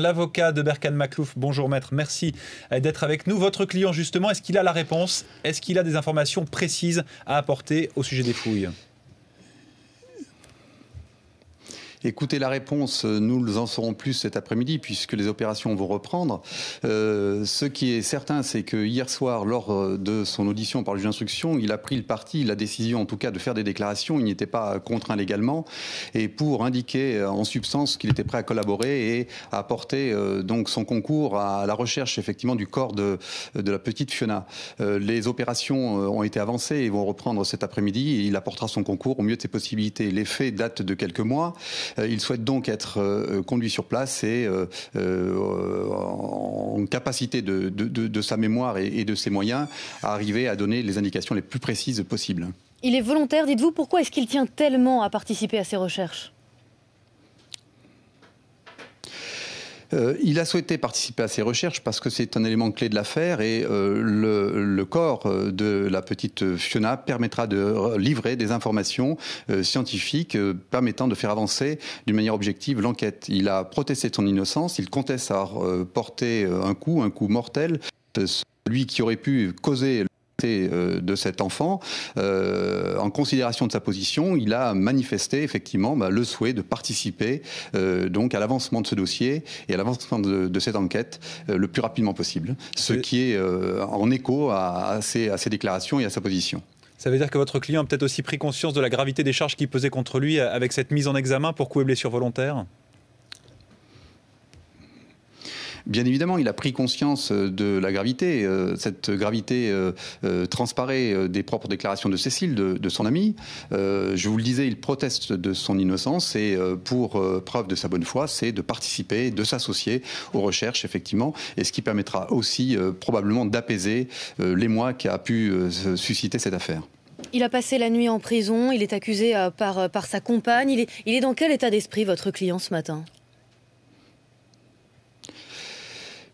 L'avocat de Berkane Maclouf, bonjour maître, merci d'être avec nous. Votre client justement, est-ce qu'il a la réponse Est-ce qu'il a des informations précises à apporter au sujet des fouilles Écoutez la réponse, euh, nous en saurons plus cet après-midi puisque les opérations vont reprendre. Euh, ce qui est certain, c'est que hier soir, lors euh, de son audition par le juge d'instruction, il a pris le parti, la décision en tout cas de faire des déclarations. Il n'était pas contraint légalement et pour indiquer euh, en substance qu'il était prêt à collaborer et à apporter donc son concours à la recherche effectivement du corps de, de la petite Fiona. les opérations ont été avancées et vont reprendre cet après-midi. Il apportera son concours au mieux de ses possibilités. Les faits datent de quelques mois. Euh, il souhaite donc être euh, euh, conduit sur place et en capacité de, sa mémoire et, de ses moyens à arriver à donner les indications les plus précises possibles. Il est volontaire, dites-vous, pourquoi est-ce qu'il tient tellement à participer à ces recherches Euh, il a souhaité participer à ces recherches parce que c'est un élément clé de l'affaire et euh, le, corps euh, de la petite Fiona permettra de livrer des informations scientifiques permettant de faire avancer d'une manière objective l'enquête. Il a protesté son innocence, il conteste à porter un coup, un coup mortel. Celui qui aurait pu causer euh, de cet enfant, euh, en considération de sa position, il a manifesté effectivement bah, le souhait de participer euh, donc à l'avancement de ce dossier et à l'avancement de, cette enquête le plus rapidement possible, ce qui est en écho à, ses, déclarations et à sa position. Ça veut dire que votre client a peut-être aussi pris conscience de la gravité des charges qui pesaient contre lui avec cette mise en examen pour coups et blessures volontaires Bien évidemment, il a pris conscience euh, de la gravité. Euh, cette gravité euh, transparaît des propres déclarations de Cécile, de, son amie. Je vous le disais, il proteste de son innocence et pour preuve de sa bonne foi, c'est de participer, de s'associer aux recherches, effectivement, et ce qui permettra aussi probablement d'apaiser l'émoi qui a pu susciter cette affaire. Il a passé la nuit en prison, il est accusé par, par sa compagne. il est dans quel état d'esprit votre client ce matin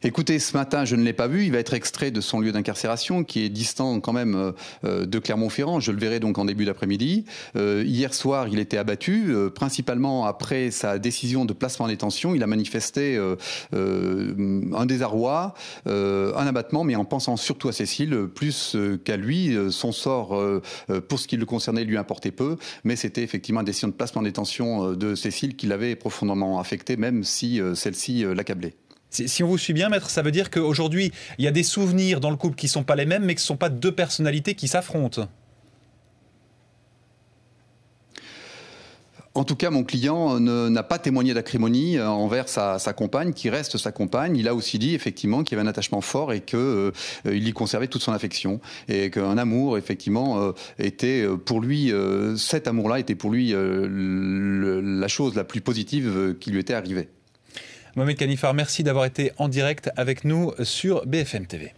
Écoutez, ce matin, je ne l'ai pas vu. Il va être extrait de son lieu d'incarcération, qui est distant quand même euh, euh, de Clermont-Ferrand. Je le verrai donc en début d'après-midi. Euh, hier soir, il était abattu, principalement après sa décision de placement en détention. Il a manifesté un désarroi, un abattement, mais en pensant surtout à Cécile, plus qu'à lui. Son sort, pour ce qui le concernait, lui importait peu. Mais c'était effectivement une décision de placement en détention de Cécile qui l'avait profondément affecté, même si celle-ci l'accablait. Si on vous suit bien, maître, ça veut dire qu'aujourd'hui, il y a des souvenirs dans le couple qui ne sont pas les mêmes, mais ce ne sont pas deux personnalités qui s'affrontent. En tout cas, mon client euh, n'a pas témoigné d'acrimonie euh, envers sa, sa, compagne, qui reste sa compagne. Il a aussi dit effectivement qu'il y avait un attachement fort et qu'il euh, il y conservait toute son affection et qu'un amour, effectivement, était pour lui, cet amour-là était pour lui la chose la plus positive qui lui était arrivée. Mohamed Kanifar, merci d'avoir été en direct avec nous sur BFM TV.